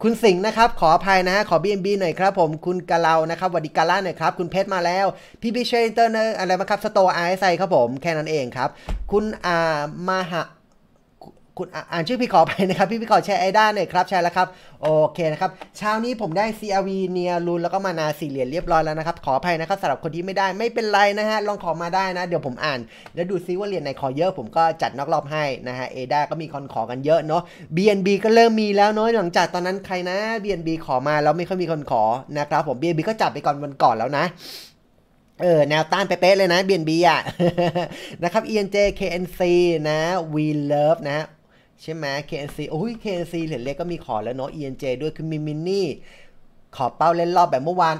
คุณสิงห์นะครับ ขออภัยนะฮะขอ b n b หน่อยครับผม คุณกะเลานะครับ วัดิกาล่าหน่อยครับ คุณเพชรมาแล้ว พี่บิเชนเตอร์นอ์อะไรมาครับสโตร์ไอซ์ไซครับผม แค่นั้นเองครับ คุณอ่า มาหะคุณอ่านชื่อพี่ขอไปนะครับพี่พี่ขอแชร์ไอด้าหน่อยครับแชร์แล้วครับโอเคนะครับเช้านี้ผมได้ CRV เนียรูนแล้วก็มานาสี่เหรียญเรียบร้อยแล้วนะครับขออภัยนะครับสำหรับคนที่ไม่ได้ไม่เป็นไรนะฮะลองขอมาได้นะเดี๋ยวผมอ่าน แล้วดูซิว่าเหรียญไหนขอเยอะผมก็จัดนอกรอบให้นะฮะเอด้าก็มีคนขอกันเยอะเนาะ BNB ก็เริ่มมีแล้วเนาะหลังจากตอนนั้นใครนะ BNB ขอมาแล้วไม่ค่อยมีคนขอนะครับผม BNB ก็จับไปก่อนวันก่อนแล้วนะเออแนวต้านเป๊ะเลยนะ BNB อ่ะนะครับ ENJ KNC นะ We Love นะใช่ไหม KNC โอ้ย KNC เหรียญเล็กก็มีขอแล้วเนาะ ENJ ด้วยคือมีมินนี่ ขอเป้าเล่นรอบแบบเมื่อวาน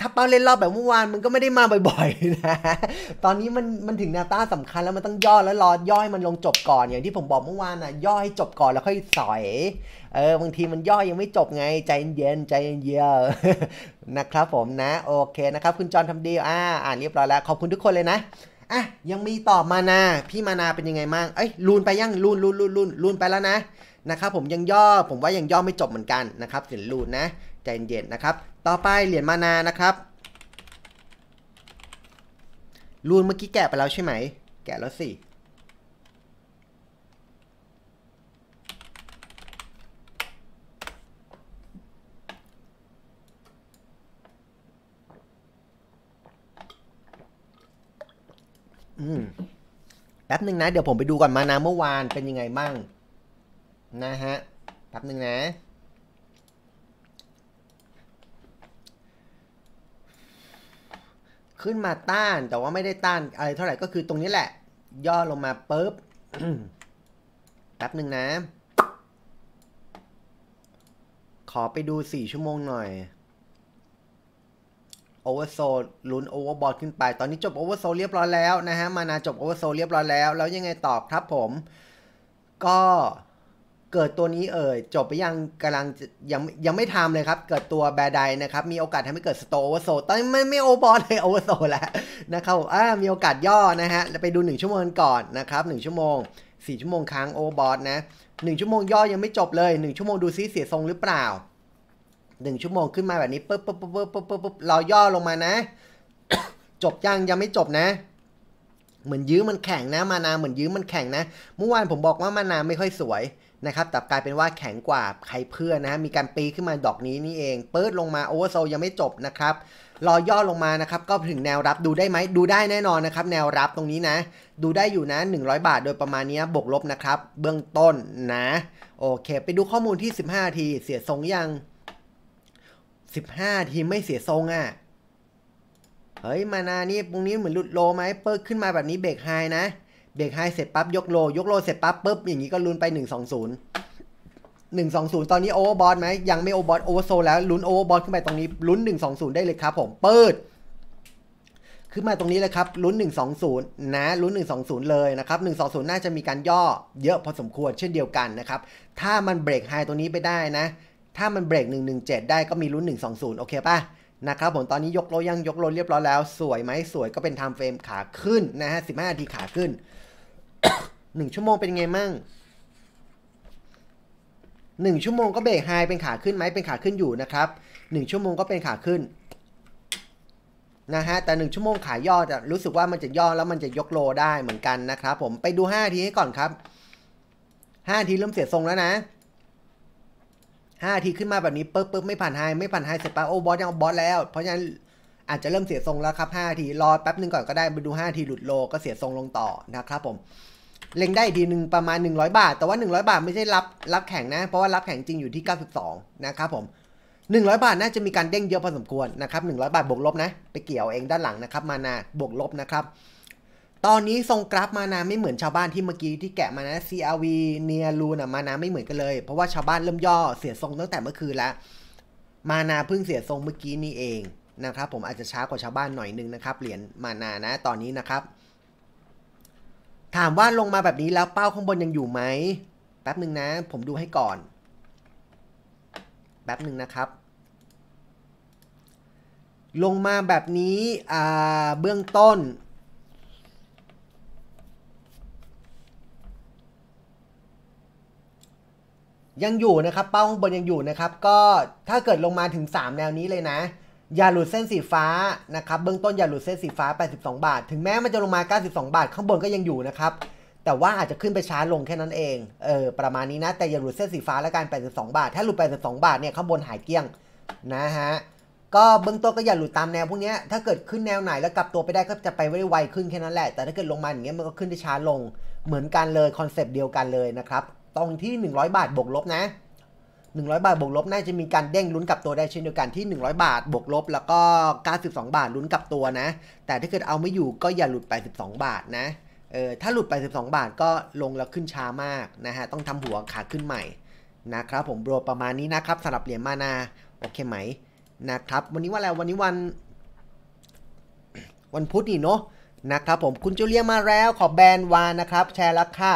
ถ้าเป้าเล่นรอบแบบเมื่อวานมันก็ไม่ได้มาบ่อยๆนะ ตอนนี้มันมันถึงแนวต้านสำคัญแล้วมันต้องย่อแล้วรอย่อยมันลงจบก่อนอย่างที่ผมบอกเมื่อวานอ่ะย่อให้จบก่อนแล้วค่อยสอยเออบางทีมันย่อยังไม่จบไงใจเย็นใจเย็นนะครับผมนะโอเคนะครับคุณจอนทำดีอ่าอ่านเรียบร้อยแล้วขอบคุณทุกคนเลยนะอ่ะยังมีตอบมานาพี่มานาเป็นยังไงมางเอ้ยลูนไปยังลูนลูนลูนลูนลูนไปแล้วนะนะครับผมยังย่อผมว่ายังย่อไม่จบเหมือนกันนะครับเหรียญลูนนะใจเย็นๆนะครับ ต่อไปเหรียญมานานะครับลูนเมื่อกี้แกะไปแล้วใช่ไหม แกะแล้วสิแป๊บหนึ่งนะ เดี๋ยวผมไปดูก่อนมานะเมื่อวานเป็นยังไงบ้าง นะฮะ แป๊บหนึ่งนะ ขึ้นมาต้าน แต่ว่าไม่ได้ต้าน อะไรเท่าไหร่ก็คือตรงนี้แหละ ย่อลงมาปุ๊บแป๊บหนึ่งนะ ขอไปดูสี่ชั่วโมงหน่อยโอเวอร์โซลลุ้นโอเวอร์บอลขึ้นไป ตอนนี้จบโอเวอร์โซลเรียบร้อยแล้วนะฮะมานาจบโอเวอร์โซลเรียบร้อยแล้วแล้วยังไงต่อครับผมก็เกิดตัวนี้เอ่ยจบไปยังกำลังยังยังไม่ทำเลยครับ เกิดตัวแบดไดนะครับมีโอกาสทำให้เกิดสโตโอเวอร์โซตอนนี้ไม่ไม่โอบอลเลยโอเวอร์โซแล้วนะครับอ่ามีโอกาสย่อนะฮะไปดู 1 ชั่วโมงก่อนนะครับ1ชั่วโมง 4 ชั่วโมงค้างโอบอลนะงชั่วโมงย่อยังไม่จบเลย 1 ชั่วโมงดูซิเสียทรงหรือเปล่าหนึ่งชั่วโมงขึ้นมาแบบนี้ปุ๊บปุ๊บปุ๊บปุ๊บปุ๊บปุ๊บเราย่อลงมานะ จบยัง ยังไม่จบนะ เหมือนยื้อมันแข็งนะมานาเหมือนยื้อมันแข็งนะ เมื่อวานผมบอกว่ามานาไม่ค่อยสวยนะครับแต่กลายเป็นว่าแข็งกว่าใครเพื่อนนะะมีการปีขึ้นมาดอกนี้นี่เองเปิดลงมาโอเวอร์โซยังไม่จบนะครับรอย่อลงมานะครับ ก็ถึงแนวรับดูได้ไหมดูได้แน่นอนนะครับ แนวรับตรงนี้นะ ดูได้อยู่นะ 100 บาทโดยประมาณนี้บวกลบนะครับ เบื้องต้นนะโอเค ไปดูข้อมูลที่ 15 ที เสียทรงยังสิบห้าทีมไม่เสียทรงอะ่ะ เฮ้ยมานานี่ตรงนี้เหมือนหลุดโลไหม เปิกขึ้นมาแบบนี้เบรกไฮนะเบรกไฮเสร็จปั๊บ ยกโล ยกโล เสร็จปั๊บปุ๊บอย่างนี้ก็ลุ้นไปหนึ่งสองศูนย์หนึ่งสองศูนย์ตอนนี้โอเวอร์บอลไหม ยังไม่โอเวอร์บอลโอเวอร์โซแล้วลุ้นโอเวอร์บอลขึ้นไปตรงนี้ลุ้นหนึ่งสองศูนย์ได้เลยครับผมเปิด ขึ้นมาตรงนี้เลยครับลุ้นึ่งสองศูนย์นะลุ้นึ่งงสอศูนย์เลยนะครับหนึ่งสองศูนย์น่าจะมีการย่อเยอะพอสมควรเช่นเดียวกันนะครับถ้ามันเบรกไฮตรงนี้ไปได้นะถ้ามันเบรก 117 ได้ก็มีลุ้น 120 โอเคป่ะนะครับผมตอนนี้ยกโลยังยกโลเรียบร้อยแล้วสวยไหมสวยก็เป็นไทม์เฟรมขาขึ้นนะฮะ 15 นาทีขาขึ้น 1 ชั่วโมงเป็นไงมั่งหนึ่งชั่วโมงก็เบรกไฮเป็นขาขึ้นไหมเป็นขาขึ้นอยู่นะครับหนึ่งชั่วโมงก็เป็นขาขึ้นนะฮะแต่หนึ่งชั่วโมงขาย่อจะรู้สึกว่ามันจะย่อแล้วมันจะยกโลได้เหมือนกันนะครับผมไปดู5ทีให้ก่อนครับ5ทีเริ่มเสียทรงแล้วนะ5ทีขึ้นมาแบบนี้ปึ๊บปึ๊บไม่ผ่านไฮไม่ผ่านไฮเสร็จปั๊บโอ้บอสยังบอสแล้ว เพราะฉะนั้นอาจจะเริ่มเสียทรงแล้วครับ 5 ที รอแป๊บนึงก่อนก็ได้ไปดู 5 ที หลุดโลก็เสียทรงลงต่อนะครับ ผมเล็งได้ทีหนึ่งประมาณ 100 บาท แต่ว่า 100 บาทไม่ใช่รับรับแข่งนะ เพราะว่ารับแข่งจริงอยู่ที่ 92นะครับผม 100 บาทน่าจะมีการเด้งเยอะพอสมควรนะครับ100 บาทบวกลบนะไปเกี่ยวเองด้านหลังนะครับ มานาบวกลบนะครับตอนนี้ทรงกราฟมานาไม่เหมือนชาวบ้านที่เมื่อกี้ที่แกะมานะ CRV เนียรูนะมานาไม่เหมือนกันเลยเพราะว่าชาวบ้านเริ่มย่อเสียทรงตั้งแต่เมื่อคืนแล้ว มานาเพิ่งเสียทรงเมื่อกี้นี้เองนะครับ ผมอาจจะช้ากว่าชาวบ้านหน่อยนึงนะครับเหรียญมานานะตอนนี้นะครับ ถามว่าลงมาแบบนี้แล้วเป้าข้างบนยังอยู่ไหมแป๊บหนึ่งนะผมดูให้ก่อนแป๊บหนึ่งนะครับ ลงมาแบบนี้เบื้องต้นยังอยู่นะครับเป้าข้างบนยังอยู่นะครับก็ถ้าเกิดลงมาถึง 3 แนวนี้เลยนะ อย่าหลุดเส้นสีฟ้านะครับ เบื้องต้นอย่าหลุดเส้นสีฟ้า 82 บาท ถึงแม้มันจะลงมา 92 บาท ข้างบนก็ยังอยู่นะครับแต่ว่าอาจจะขึ้นไปช้าลงแค่นั้นเองเออประมาณนี้นะแต่อย่าหลุดเส้นสีฟ้าและการ82 บาท ถ้าหลุด 82 บาทเนี่ยข้างบนหายเกลี้ยงนะฮะก็เบื้องต้นก็อย่าหลุดตามแนวพวกนี้ถ้าเกิดขึ้นแนวไหนแล้วกลับตัวไปได้ก็จะไปไวๆขึ้นแค่นั้นแหละแต่ถ้าเกิดลงมาอย่างเงี้ยมันก็ขึ้นได้ช้าลงเหมือนกันเลยคอนเซปต์เดียวกันเลยนะครับตรงที่ 100 บาทบวกลบนะ 100 บาทบวกลบน่าจะมีการเด้งลุ้นกับตัวได้เช่นเดียวกันที่ 100 บาทบวกลบแล้วก็92บาทลุ้นกับตัวนะ แต่ถ้าเกิดเอาไม่อยู่ก็อย่าหลุด82บาทนะเออถ้าหลุด82บาทก็ลงแล้วขึ้นช้ามากนะฮะต้องทำหัวขาขึ้นใหม่นะครับ ผมโบรประมาณนี้นะครับสำหรับเหรียญมานาโอเคไหมนะครับ วันนี้ว่าอะไรวันนี้วัน วันพุธนี่เนาะนะครับ ผมคุณจูเลียมาแล้ว ขอแบนวานนะครับ แชร์ระค่ะ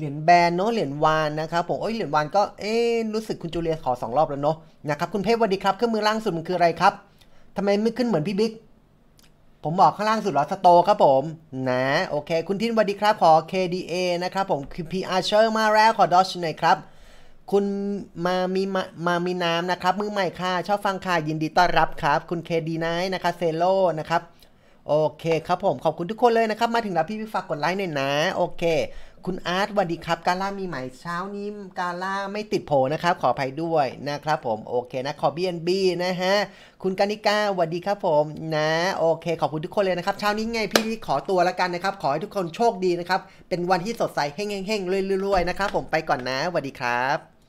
เหรียญแบนเนาะเหรียญวานนะครับผมโอ้ยเหรียญวานก็เอ๊รู้สึกคุณจูเลียขอ2รอบแล้วเนาะนะครับคุณเพชรวัสดีครับเครื่องมือล่างสุดมันคืออะไรครับทำไมไม่ขึ้นเหมือนพี่บิ๊กผมบอกข้างล่างสุดหรอสโตครับผมนะโอเค คุณทินวัสดีครับขอ KDA นะครับผมคือ PR เชอร์มาแล้วขอดอชหน่อยครับคุณมามีมามามีน้ำนะครับมือใหม่ค่ะชอบฟังค่ะยินดีต้อนรับครับ คุณเคดีไนท์นะคะเซโลนะครับโอเคครับผมขอบคุณทุกคนเลยนะครับมาถึงแล้วพี่พี่ฝากกดไลค์หน่อยนะโอเคคุณอาร์ตวันดีครับ การล่ามีใหม่เช้านี้การล่าไม่ติดโผนะครับขออภัยด้วยนะครับผมโอเคนะขอบีแอนบีนะฮะ คุณกานิก้าวันดีครับผมนะ โอเค ขอบคุณทุกคนเลยนะครับเช้านี้ไง พี่ขอตัวละกันนะครับ ขอให้ทุกคนโชคดีนะครับเป็นวันที่สดใสเฮ้งๆๆรวยๆนะครับผมไปก่อนนะวันดีครับ